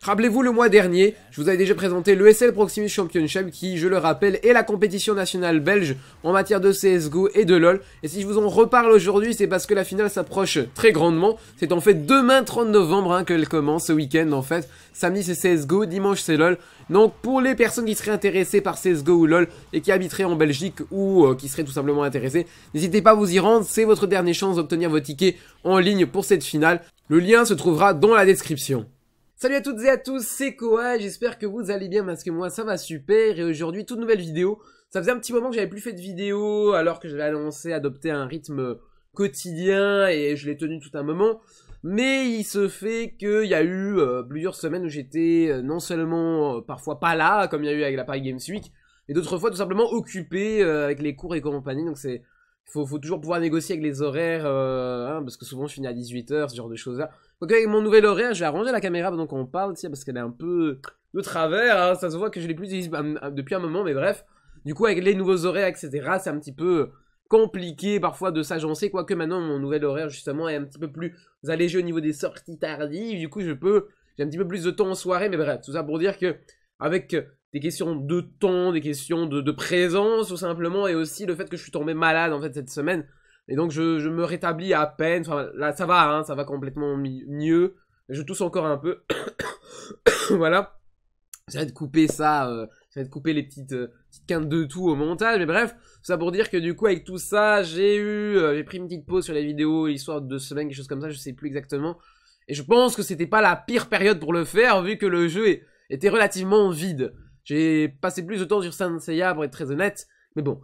Rappelez-vous, le mois dernier, je vous avais déjà présenté le SL Proximus Championship qui, je le rappelle, est la compétition nationale belge en matière de CSGO et de LoL. Et si je vous en reparle aujourd'hui, c'est parce que la finale s'approche très grandement. C'est en fait demain 30 novembre hein, qu'elle commence, ce week-end en fait. Samedi c'est CSGO, dimanche c'est LoL. Donc pour les personnes qui seraient intéressées par CSGO ou LoL et qui habiteraient en Belgique ou euh, qui seraient tout simplement intéressées, n'hésitez pas à vous y rendre, c'est votre dernière chance d'obtenir vos tickets en ligne pour cette finale. Le lien se trouvera dans la description. Salut à toutes et à tous, c'est Koa, j'espère que vous allez bien parce que moi ça va super et aujourd'hui toute nouvelle vidéo. Ça faisait un petit moment que j'avais plus fait de vidéo alors que j'avais annoncé adopter un rythme quotidien et je l'ai tenu tout un moment. Mais il se fait qu'il y a eu euh, plusieurs semaines où j'étais euh, non seulement euh, parfois pas là, comme il y a eu avec la Paris Games Week, et d'autres fois tout simplement occupé avec les cours et compagnie, donc c'est... Faut, faut toujours pouvoir négocier avec les horaires, hein, parce que souvent je finis à 18h, ce genre de choses-là. Donc avec mon nouvel horaire, je vais arranger la caméra pendant qu'on parle, parce qu'elle est un peu de travers. Hein. Ça se voit que je l'ai plus depuis un moment, mais bref. Du coup, avec les nouveaux horaires, etc., c'est un petit peu compliqué parfois de s'agencer, quoique maintenant mon nouvel horaire justement est un petit peu plus allégé au niveau des sorties tardives, du coup je peux, j'ai un petit peu plus de temps en soirée, mais bref, tout ça pour dire que avec des questions de temps, des questions de, de présence tout simplement, et aussi le fait que je suis tombé malade en fait cette semaine, et donc je, me rétablis à peine. Enfin, là, ça va, hein, ça va complètement mieux. Je tousse encore un peu. voilà. Ça va être couper ça. Euh, ça va être couper les euh, petites, quintes de tout au montage. Mais bref, ça pour dire que du coup, avec tout ça, j'ai eu. Euh, j'ai pris une petite pause sur les vidéos, histoire de deux semaines, quelque chose comme ça, je sais plus exactement. Et je pense que c'était pas la pire période pour le faire, vu que le jeu était relativement vide. J'ai passé plus de temps sur Saint Seiya, pour être très honnête. Mais bon,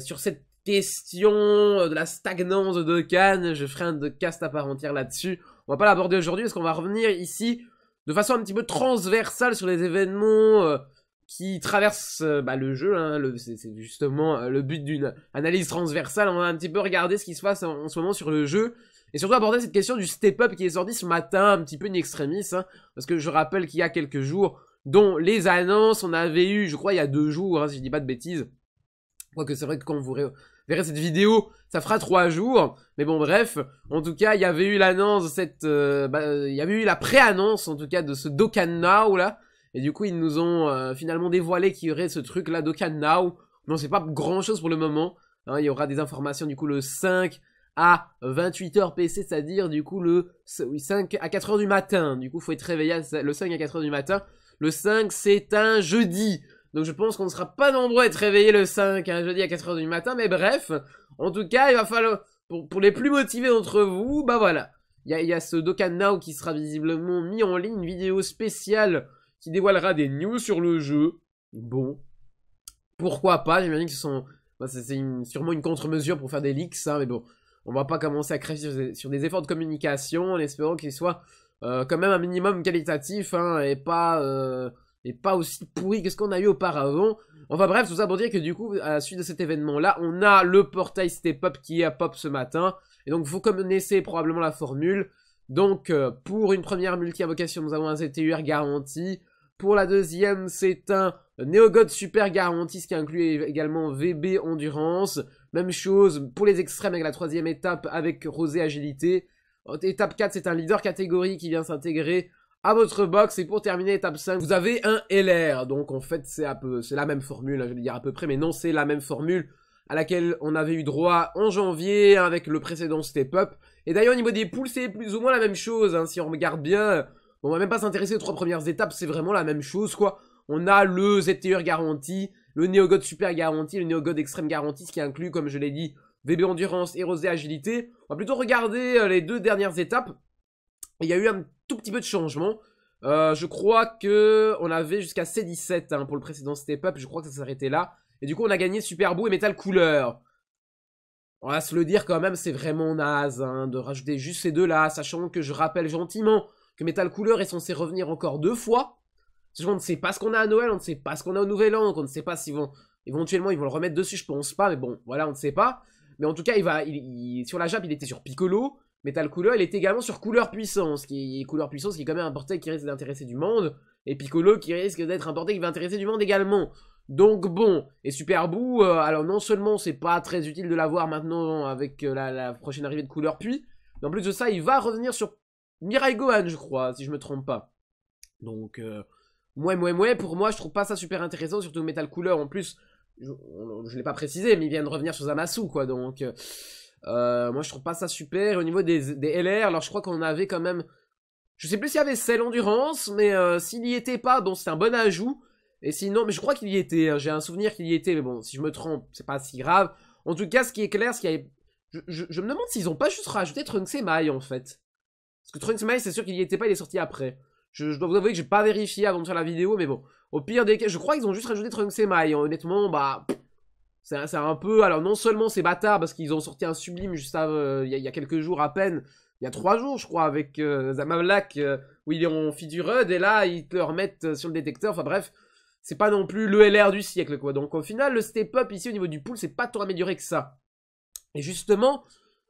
sur cette question euh, de la stagnance de Cannes, Je ferai un cast à part entière là-dessus. On va pas l'aborder aujourd'hui parce qu'on va revenir ici de façon un petit peu transversale sur les événements euh, qui traversent euh, bah, le jeu. Hein. c'est, justement le but d'une analyse transversale. On va un petit peu regarder ce qui se passe en, ce moment sur le jeu. Et surtout aborder cette question du step-up qui est sorti ce matin, un petit peu une extrémiste. Hein, parce que je rappelle qu'il y a quelques jours, dont les annonces, on avait eu, je crois, il y a deux jours, hein, si je dis pas de bêtises, Quoique c'est vrai que quand vous verrez cette vidéo, ça fera trois jours. Mais bon, bref. En tout cas, il y avait eu l'annonce de cette... Euh, bah, il y avait eu la pré-annonce, en tout cas, de ce Dokkan Now, là. Et du coup, ils nous ont euh, finalement dévoilé qu'il y aurait ce truc-là, Dokkan Now. Non, c'est pas grand-chose pour le moment. Hein. il y aura des informations, du coup, le 5 à 28h PC, c'est-à-dire, du coup, le 5 à 4h du matin. Du coup, faut être réveillé le 5 à 4h du matin. Le 5, c'est un jeudi. Donc je pense qu'on ne sera pas nombreux à être réveillés le 5, hein, jeudi à 4h du matin. Mais bref, en tout cas, il va falloir, pour, les plus motivés d'entre vous, bah voilà. Il y a, ce Doka Now qui sera visiblement mis en ligne, une vidéo spéciale qui dévoilera des news sur le jeu. Bon, pourquoi pas, j'imagine que ce sont... Bah, c'est sûrement une contre-mesure pour faire des leaks, hein, mais bon. On va pas commencer à créer sur des, efforts de communication en espérant qu'ils soient euh, quand même un minimum qualitatif hein, et pas... Euh, et pas aussi pourri que ce qu'on a eu auparavant. Enfin bref, tout ça pour dire que du coup, à la suite de cet événement-là, on a le portail Step Up qui est à Pop ce matin. Et donc vous connaissez probablement la formule. Donc euh, pour une première multi invocation, nous avons un ZTUR garanti. Pour la deuxième, c'est un NeoGod Super garanti, ce qui inclut également VB Endurance. Même chose pour les extrêmes avec la troisième étape avec Rosé Agilité. Étape 4, c'est un leader catégorie qui vient s'intégrer à votre box. Et pour terminer étape 5, vous avez un LR. Donc en fait, c'est peu, c'est la même formule, hein, je vais dire à peu près, mais non, c'est la même formule à laquelle on avait eu droit en janvier hein, avec le précédent step-up. Et d'ailleurs, au niveau des poules, c'est plus ou moins la même chose. Hein, si on regarde bien, on va même pas s'intéresser aux trois premières étapes, c'est vraiment la même chose, quoi. On a le ZTR e garantie, le God Super garantie, le God Extrême garantie ce qui inclut, comme je l'ai dit, VB Endurance, et Agilité. On va plutôt regarder euh, les deux dernières étapes. Il y a eu un tout petit peu de changement. Euh, je crois que on avait jusqu'à C17 hein, pour le précédent step-up. Je crois que ça s'arrêtait là. Et du coup, on a gagné Super et Metal Couleur. On va se le dire quand même, c'est vraiment naze hein, de rajouter juste ces deux-là, sachant que je rappelle gentiment que Metal Couleur est censé revenir encore deux fois. On ne sait pas ce qu'on a à Noël, on ne sait pas ce qu'on a au Nouvel An, On ne sait pas s'ils vont... Éventuellement, ils vont le remettre dessus, je pense pas, mais bon, voilà, on ne sait pas. Mais en tout cas, il va, sur la JAP, il était sur Piccolo. Metal Cooler, il est également sur Couleur Puissance, qui est Couleur Puissance qui est quand même un portail qui risque d'intéresser du monde, et Piccolo qui risque d'être un portail qui va intéresser du monde également. Donc bon, et Super euh, alors non seulement c'est pas très utile de l'avoir maintenant avec euh, la, prochaine arrivée de Couleur Puis, mais en plus de ça, il va revenir sur Mirai Gohan, je crois, si je me trompe pas. Donc, euh, ouais, ouais, ouais, pour moi, je trouve pas ça super intéressant, surtout Metal Cooler, en plus, je, je l'ai pas précisé, mais il vient de revenir sur Zamasu, quoi, donc... Euh, euh, moi, je trouve pas ça super. Au niveau des, des LR, alors je crois qu'on avait quand même... Je sais plus s'il y avait celle Endurance, mais euh, s'il n'y était pas, bon, c'est un bon ajout. Et sinon, mais je crois qu'il y était. Hein. J'ai un souvenir qu'il y était, mais bon, si je me trompe, c'est pas si grave. En tout cas, ce qui est clair, c'est qu'il y avait... Je, me demande s'ils ont pas juste rajouté Trunks et Mai, en fait. Parce que Trunks et Mai, c'est sûr qu'il y était pas, il est sorti après. Je, dois vous avouer que j'ai pas vérifié avant de faire la vidéo, mais bon. Au pire des cas, je crois qu'ils ont juste rajouté Trunks et Mai. Hein. Honnêtement, bah, c'est un peu... Alors non seulement c'est bâtard parce qu'ils ont sorti un sublime juste euh, il y, a quelques jours à peine, il y a trois jours je crois avec euh, Zamavlak euh, où ils ont fait du RUD et là ils te le remettent euh, sur le détecteur, enfin bref, c'est pas non plus le LR du siècle quoi. Donc au final le step-up ici au niveau du pool c'est pas tant amélioré que ça. Et justement,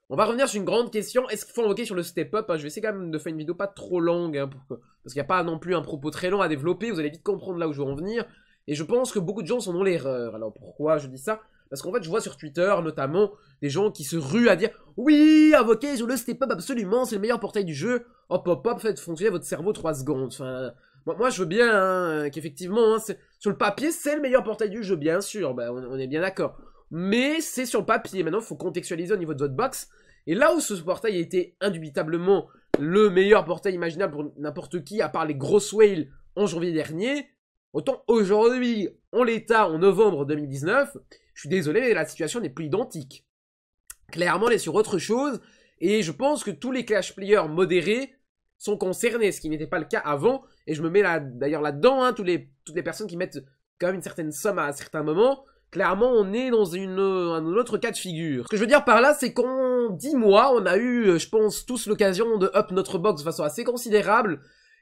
on va revenir sur une grande question, est-ce qu'il faut invoquer sur le step-up hein? Je vais essayer quand même de faire une vidéo pas trop longue hein, parce qu'il n'y a pas non plus un propos très long à développer, vous allez vite comprendre là où je veux en venir. Et je pense que beaucoup de gens sont dans l'erreur. Alors pourquoi je dis ça Parce qu'en fait, je vois sur Twitter notamment des gens qui se ruent à dire Oui, je sur le step-up absolument, c'est le meilleur portail du jeu. Hop, hop, hop, faites fonctionner votre cerveau 3 secondes. Enfin, moi, je veux bien hein, qu'effectivement, hein, sur le papier, c'est le meilleur portail du jeu, bien sûr, ben, on, est bien d'accord. Mais c'est sur le papier. Maintenant, il faut contextualiser au niveau de votre box. Et là où ce portail a été indubitablement le meilleur portail imaginable pour n'importe qui, à part les grosses whales en janvier dernier, Autant aujourd'hui, en l'état, en novembre 2019, je suis désolé, mais la situation n'est plus identique. Clairement, elle est sur autre chose, et je pense que tous les Clash Players modérés sont concernés, ce qui n'était pas le cas avant, et je me mets là, d'ailleurs là-dedans, hein, toutes, les, personnes qui mettent quand même une certaine somme à, certains moments, clairement, on est dans une, un autre cas de figure. Ce que je veux dire par là, c'est qu'en 10 mois, on a eu, je pense, tous l'occasion de up notre box de façon assez considérable,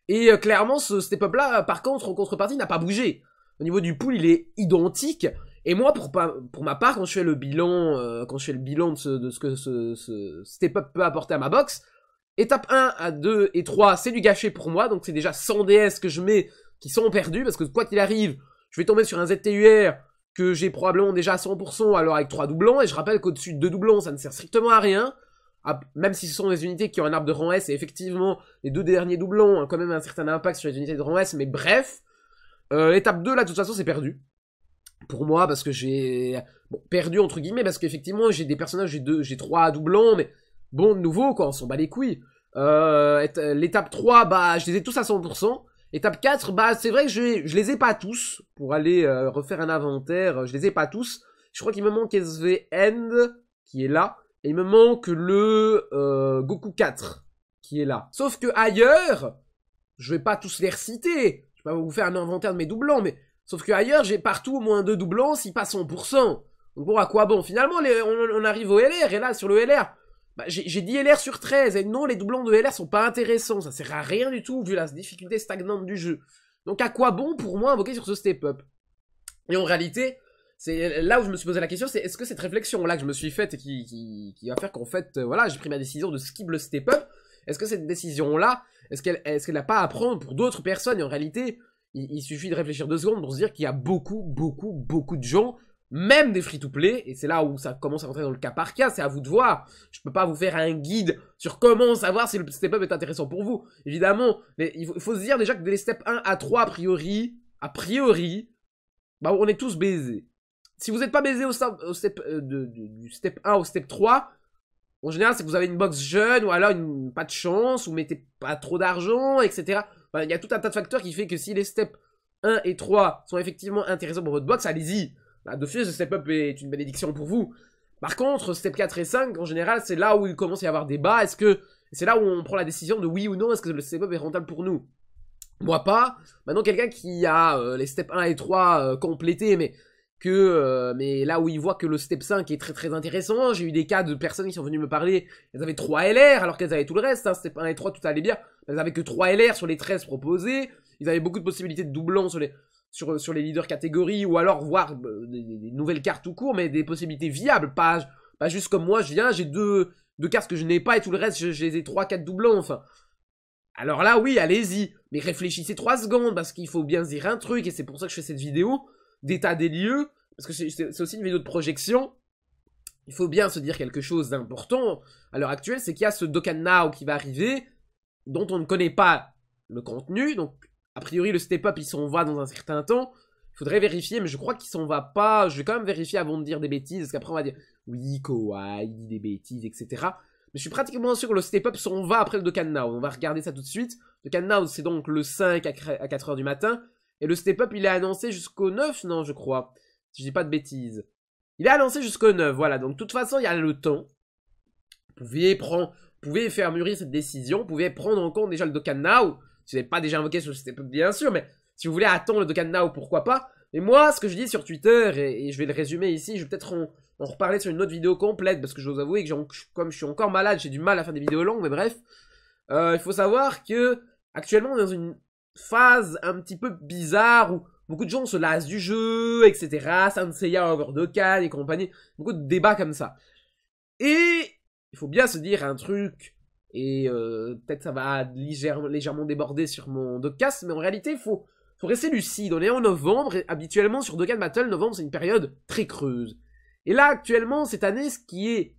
et euh, clairement, ce step-up-là, par contre, en contrepartie, n'a pas bougé. Au niveau du pool, il est identique. Et moi, pour, ma part, quand je fais le bilan, euh, quand je fais le bilan de ce, que ce, ce step-up peut apporter à ma box, étape 1 à 2 et 3, c'est du gâché pour moi. Donc c'est déjà 100 DS que je mets qui sont perdus, parce que quoi qu'il arrive, je vais tomber sur un ZTUR que j'ai probablement déjà à 100%, alors avec 3 doublons, et je rappelle qu'au-dessus de 2 doublons, ça ne sert strictement à rien. Ah, même si ce sont des unités qui ont un arbre de rang S, et effectivement, les deux derniers doublons ont quand même un certain impact sur les unités de rang S, mais bref, euh, l'étape 2, là, de toute façon, c'est perdu. Pour moi, parce que j'ai... perdu, entre guillemets, parce qu'effectivement, j'ai des personnages, j'ai deux, j'ai trois doublons, mais bon, de nouveau, quoi, on s'en bat les couilles. Euh, euh, l'étape 3, bah, je les ai tous à 100%. Étape 4, bah, c'est vrai que je, les ai pas tous, pour aller refaire un inventaire, je les ai pas tous. Je crois qu'il me manque End qui est là il me manque le euh, Goku 4 qui est là. Sauf que ailleurs, je vais pas tous les reciter. Je vais pas vous faire un inventaire de mes doublants. mais sauf que ailleurs, j'ai partout au moins deux doublons, si pas 100%. Donc bon, à quoi bon Finalement, on, arrive au LR, et là, sur le LR, bah, j'ai dit LR sur 13, et non, les doublants de LR sont pas intéressants, ça sert à rien du tout, vu la difficulté stagnante du jeu. Donc à quoi bon pour moi invoquer sur ce step-up Et en réalité, c'est là où je me suis posé la question, c'est est-ce que cette réflexion-là que je me suis faite et qui, qui, qui va faire qu'en fait, euh, voilà, j'ai pris ma décision de skip le step-up, est-ce que cette décision-là, est-ce qu'elle est n'a pas à prendre pour d'autres personnes Et en réalité, il, suffit de réfléchir deux secondes pour se dire qu'il y a beaucoup, beaucoup, beaucoup de gens, même des free-to-play, et c'est là où ça commence à rentrer dans le cas par cas, c'est à vous de voir. Je ne peux pas vous faire un guide sur comment savoir si le step-up est intéressant pour vous. Évidemment, mais il faut, se dire déjà que les steps 1 à 3, a priori, a priori, bah on est tous baisés si vous n'êtes pas baisé au, step, euh, du step 1 au step 3, en général, c'est que vous avez une box jeune, ou alors pas de chance, vous mettez pas trop d'argent, etc. il y a tout un tas de facteurs qui fait que si les steps 1 et 3 sont effectivement intéressants pour votre box, allez-y. Bah, de ce step-up est une bénédiction pour vous. Par contre, step 4 et 5, en général, c'est là où il commence à y avoir débat. Est-ce que c'est là où on prend la décision de oui ou non, est-ce que le step-up est rentable pour nous Moi pas. Maintenant, quelqu'un qui a euh, les steps 1 et 3 euh, complétés, mais que euh, mais là où ils voient que le step 5 est très très intéressant, j'ai eu des cas de personnes qui sont venues me parler, elles avaient 3 LR alors qu'elles avaient tout le reste, hein, step 1 et 3 tout allait bien, elles avaient que 3 LR sur les 13 proposés, ils avaient beaucoup de possibilités de doublons sur les sur, sur les leaders catégories ou alors voir euh, des, nouvelles cartes tout court mais des possibilités viables, pas pas juste comme moi, je viens, j'ai deux deux cartes que je n'ai pas et tout le reste, j'ai les 3 4 doublons enfin. Alors là oui, allez-y, mais réfléchissez 3 secondes parce qu'il faut bien se dire un truc et c'est pour ça que je fais cette vidéo d'état des lieux, parce que c'est aussi une vidéo de projection, il faut bien se dire quelque chose d'important à l'heure actuelle, c'est qu'il y a ce Dokkan Now qui va arriver, dont on ne connaît pas le contenu, donc a priori le step-up il s'en va dans un certain temps, il faudrait vérifier, mais je crois qu'il s'en va pas, je vais quand même vérifier avant de dire des bêtises, parce qu'après on va dire oui, kawaii, il dit des bêtises, etc. Mais je suis pratiquement sûr que le step-up s'en va après le Dokkan Now, on va regarder ça tout de suite. le Now c'est donc le 5 à 4h du matin, et le step-up, il est annoncé jusqu'au 9, non, je crois. Si je dis pas de bêtises. Il est annoncé jusqu'au 9, voilà. Donc, de toute façon, il y a le temps. Vous pouvez, prendre, vous pouvez faire mûrir cette décision. Vous pouvez prendre en compte déjà le Dokkan Now. Si vous n'avez pas déjà invoqué ce step-up, bien sûr. Mais si vous voulez attendre le Dokkan Now, pourquoi pas. Mais moi, ce que je dis sur Twitter, et, je vais le résumer ici, je vais peut-être en, reparler sur une autre vidéo complète. Parce que je vous avouer que comme je suis encore malade, j'ai du mal à faire des vidéos longues. Mais bref, euh, il faut savoir que actuellement, on est dans une phase un petit peu bizarre où beaucoup de gens se lassent du jeu, etc. Senseiya over the et compagnie. Beaucoup de débats comme ça. Et il faut bien se dire un truc, et euh, peut-être ça va légèrement, légèrement déborder sur mon Docast, mais en réalité, il faut, faut rester lucide. On est en novembre, et habituellement sur Dokkan Battle, novembre c'est une période très creuse. Et là, actuellement, cette année, ce qui est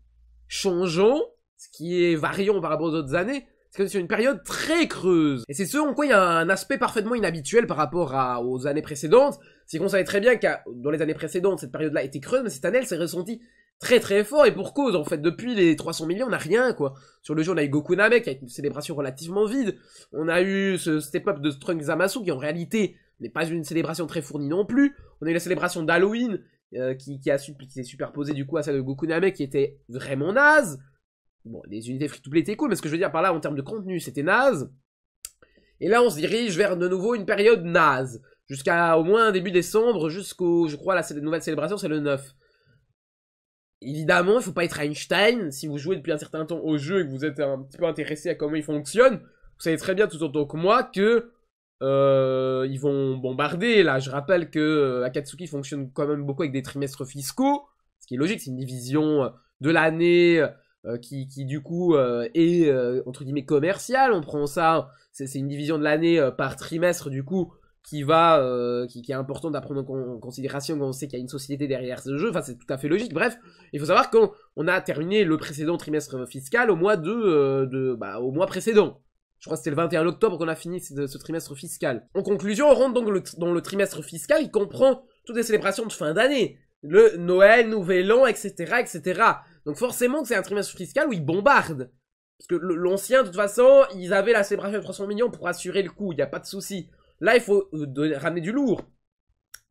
changeant, ce qui est variant par rapport aux autres années, c'est une période très creuse. Et c'est ce en quoi il y a un aspect parfaitement inhabituel par rapport à, aux années précédentes. C'est qu'on savait très bien que dans les années précédentes, cette période-là était creuse, mais cette année, elle s'est ressentie très très fort et pour cause en fait depuis les 300 millions on n'a rien quoi sur le jeu on a eu Goku Namek avec une célébration relativement vide on a eu ce step up de Strong Zamasu qui en réalité n'est pas une célébration très fournie non plus on a eu la célébration d'Halloween euh, qui, a qui s'est superposée du coup à celle de Goku Namek qui était vraiment naze Bon, les unités free-to-play étaient cool, mais ce que je veux dire par là, en termes de contenu, c'était naze. Et là, on se dirige vers de nouveau une période naze. Jusqu'à au moins début décembre, jusqu'au, je crois, la nouvelle célébration, c'est le 9. Évidemment, il faut pas être Einstein. Si vous jouez depuis un certain temps au jeu et que vous êtes un petit peu intéressé à comment il fonctionne, vous savez très bien tout autant que moi que euh, ils vont bombarder. Là, je rappelle que euh, Akatsuki fonctionne quand même beaucoup avec des trimestres fiscaux, ce qui est logique. C'est une division euh, de l'année euh, qui, du coup euh, est euh, entre guillemets commercial. On prend ça, c'est une division de l'année par trimestre du coup qui va, qui, qui, est important d'apprendre en, considération quand on sait qu'il y a une société derrière ce jeu. Enfin, c'est tout à fait logique. Bref, il faut savoir qu'on a terminé le précédent trimestre fiscal au mois de, bah, au mois précédent. Je crois que c'était le 21 octobre qu'on a fini ce, trimestre fiscal. En conclusion, on rentre donc dans le trimestre fiscal. Il comprend toutes les célébrations de fin d'année. Le Noël, Nouvel An, etc., etc. Donc forcément que c'est un trimestre fiscal où ils bombardent. Parce que l'ancien, de toute façon, ils avaient la séparation de 300 millions pour assurer le coup, il n'y a pas de souci. Là, il faut euh, ramener du lourd.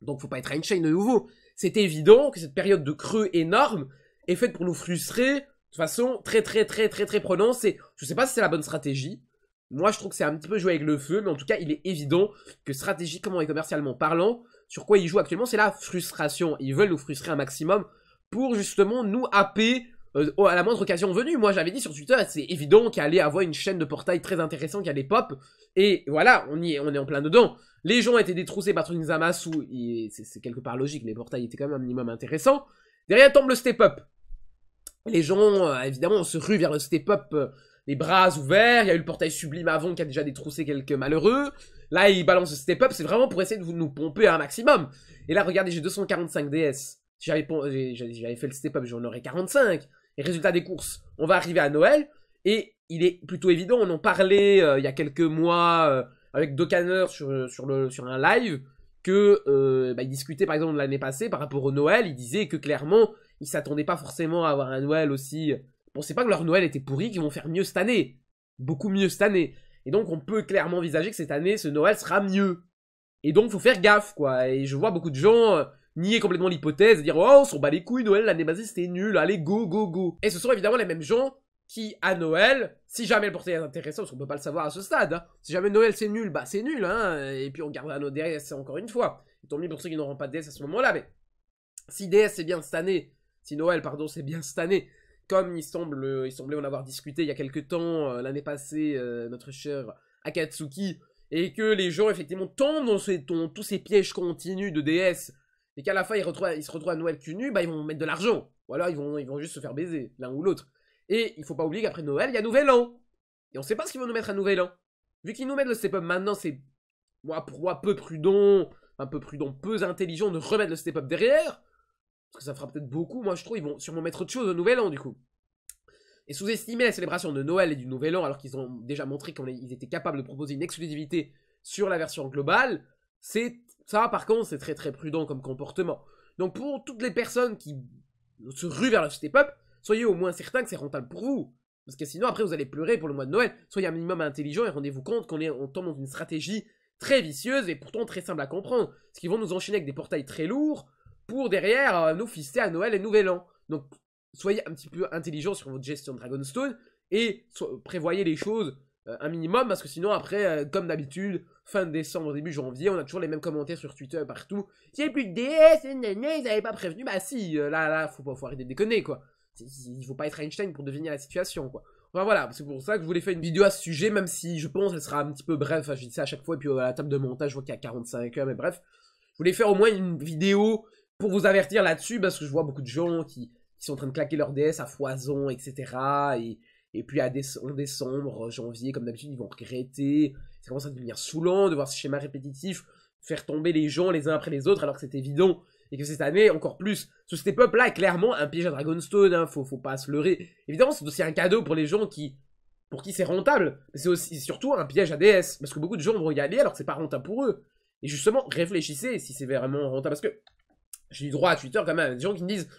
Donc faut pas être Einstein de nouveau. C'est évident que cette période de creux énorme est faite pour nous frustrer de toute façon très très très très très prononcée. Je je sais pas si c'est la bonne stratégie. Moi, je trouve que c'est un petit peu jouer avec le feu, mais en tout cas, il est évident que stratégiquement et commercialement parlant, sur quoi ils jouent actuellement, c'est la frustration. Ils veulent nous frustrer un maximum pour justement nous happer euh, à la moindre occasion venue. Moi, j'avais dit sur Twitter, c'est évident qu'il allait avoir une chaîne de portails très intéressante qui allait pop. Et voilà, on y est, on est en plein dedans. Les gens étaient détroussés par Tony c'est quelque part logique, les portails étaient quand même un minimum intéressant. Derrière tombe le step-up. Les gens, euh, évidemment, se ruent vers le step-up, euh, les bras ouverts. Il y a eu le portail sublime avant qui a déjà détroussé quelques malheureux. Là, il balance le step-up, c'est vraiment pour essayer de nous pomper un maximum. Et là, regardez, j'ai 245 DS j'avais fait le step-up, j'en aurais 45. Et résultat des courses, on va arriver à Noël. Et il est plutôt évident, on en parlait euh, il y a quelques mois euh, avec Docaner sur, euh, sur, un live, que bah, discutait par exemple l'année passée par rapport au Noël. Il disait que clairement, ils s'attendaient pas forcément à avoir un Noël aussi. ne sait pas que leur Noël était pourri, qu'ils vont faire mieux cette année. Beaucoup mieux cette année. Et donc on peut clairement envisager que cette année, ce Noël sera mieux. Et donc faut faire gaffe, quoi. Et je vois beaucoup de gens nier complètement l'hypothèse et dire Oh, on s'en bat les couilles, Noël, l'année basée c'était nul, allez, go, go, go. Et ce sont évidemment les mêmes gens qui, à Noël, si jamais le portail est intéressant, on qu'on peut pas le savoir à ce stade, hein, si jamais Noël c'est nul, bah c'est nul, hein, et puis on à nos DS encore une fois. Et tant mieux pour ceux qui n'auront pas de DS à ce moment-là, mais si DS c'est bien cette année, si Noël, pardon, c'est bien cette année, comme il, semble, il semblait en avoir discuté il y a quelques temps, euh, l'année passée, euh, notre cher Akatsuki, et que les gens effectivement tombent dans, tous ces pièges continus de DS et qu'à la fin ils, se retrouvent à Noël cul nu, bah ils vont mettre de l'argent. Ou alors ils vont, ils vont juste se faire baiser, l'un ou l'autre. Et il faut pas oublier qu'après Noël, il y a Nouvel An. Et on sait pas ce qu'ils vont nous mettre à Nouvel An. Vu qu'ils nous mettent le step-up maintenant, c'est moi pour peu prudent, un peu prudent, peu intelligent de remettre le step-up derrière. Parce que ça fera peut-être beaucoup, moi je trouve, ils vont sûrement mettre autre chose au Nouvel An du coup. Et sous-estimer la célébration de Noël et du Nouvel An, alors qu'ils ont déjà montré qu'ils étaient capables de proposer une exclusivité sur la version globale, c'est ça, par contre, c'est très très prudent comme comportement. Donc pour toutes les personnes qui se ruent vers la Step Up, soyez au moins certains que c'est rentable pour vous. Parce que sinon, après, vous allez pleurer pour le mois de Noël. Soyez un minimum intelligent et rendez-vous compte qu'on est, en tombe dans une stratégie très vicieuse et pourtant très simple à comprendre. ce qui vont nous enchaîner avec des portails très lourds pour derrière euh, nous fister à Noël et Nouvel An. Donc, soyez un petit peu intelligent sur votre gestion de Dragonstone et prévoyez les choses euh, un minimum, parce que sinon, après, euh, comme d'habitude, fin décembre, début janvier, on a toujours les mêmes commentaires sur Twitter partout. a plus de DS, ils n'avaient pas prévenu. Bah si, euh, là, là, faut, pas, foirer arrêter de déconner, quoi. Il faut pas être Einstein pour deviner la situation, quoi. Enfin voilà, c'est pour ça que je voulais faire une vidéo à ce sujet, même si je pense elle sera un petit peu bref. je dis ça à chaque fois, et puis à la table de montage, je vois qu'il y a 45 heures, mais bref. Je voulais faire au moins une vidéo pour vous avertir là-dessus, parce que je vois beaucoup de gens qui, qui sont en train de claquer leur DS à foison, etc. Et et puis à décembre, euh, janvier, comme d'habitude, ils vont regretter. Ça commence à devenir saoulant de voir ce schéma répétitif faire tomber les gens les uns après les autres alors que c'est évident. Et que cette année, encore plus, ce step-up-là est clairement un piège à Dragonstone, hein, faut, faut pas se leurrer. Évidemment, c'est aussi un cadeau pour les gens qui, pour qui c'est rentable, mais c'est aussi surtout un piège à DS, parce que beaucoup de gens vont y aller alors que c'est pas rentable pour eux. Et justement, réfléchissez si c'est vraiment rentable, parce que j'ai eu droit à Twitter quand même, des gens qui me disent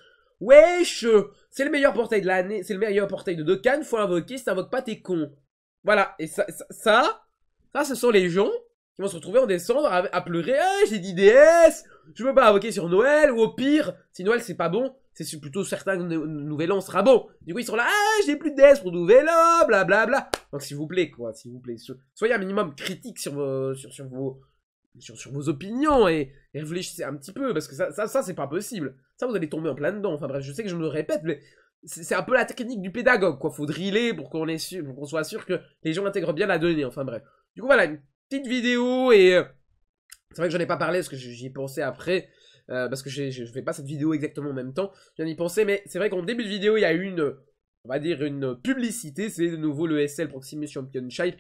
Wesh C'est le meilleur portail de l'année, c'est le meilleur portail de cannes, faut invoquer si t'invoques pas, t'es cons, Voilà, et ça, ça, ça, ce sont les gens qui vont se retrouver en décembre à, pleurer, ah, j'ai dit DS, je veux pas invoquer sur Noël, ou au pire, si Noël c'est pas bon, c'est plutôt certain que nouvel an sera bon. Du coup, ils sont là, eh, j'ai plus de DS pour nouvel an, blablabla. Bla, bla. Donc, s'il vous plaît, quoi, s'il vous plaît, soyez un minimum critique sur vos, sur vos, sur, sur vos opinions et, réfléchissez un petit peu, parce que ça, ça, c'est pas possible. Ça, vous allez tomber en plein dedans. Enfin bref, je sais que je me répète, mais c'est un peu la technique du pédagogue, quoi. Faut driller pour qu'on soit sûr que les gens intègrent bien la donnée, enfin bref. Du coup, voilà, une petite vidéo et... Euh, c'est vrai que j'en ai pas parlé parce que j'y pensais après, euh, parce que je fais pas cette vidéo exactement en même temps. j'en ai pensé, mais c'est vrai qu'en début de vidéo, il y a eu une, on va dire, une publicité. C'est de nouveau le SL Proximity Championship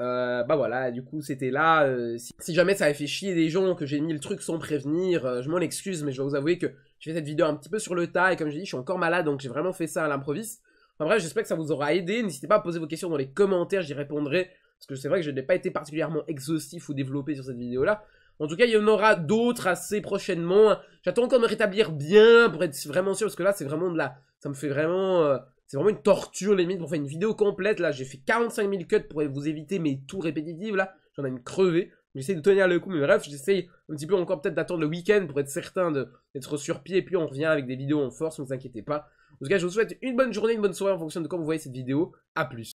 euh, bah voilà, du coup c'était là. Euh, si, jamais ça avait fait chier des gens que j'ai mis le truc sans prévenir, euh, je m'en excuse, mais je dois vous avouer que je fais cette vidéo un petit peu sur le tas et comme j'ai dit, je suis encore malade donc j'ai vraiment fait ça à l'improviste. Enfin bref, j'espère que ça vous aura aidé. N'hésitez pas à poser vos questions dans les commentaires, j'y répondrai parce que c'est vrai que je n'ai pas été particulièrement exhaustif ou développé sur cette vidéo là. En tout cas, il y en aura d'autres assez prochainement. J'attends encore de me rétablir bien pour être vraiment sûr parce que là c'est vraiment de la. Ça me fait vraiment c'est vraiment une torture, les limites pour faire une vidéo complète. Là, j'ai fait 45 000 cuts pour vous éviter mes tours répétitives. Là, j'en ai une crevée. J'essaie de tenir le coup, mais bref, j'essaie un petit peu encore peut-être d'attendre le week-end pour être certain d'être sur pied. Et puis on revient avec des vidéos en force, ne vous inquiétez pas. En tout cas, je vous souhaite une bonne journée, une bonne soirée en fonction de quand vous voyez cette vidéo. A plus.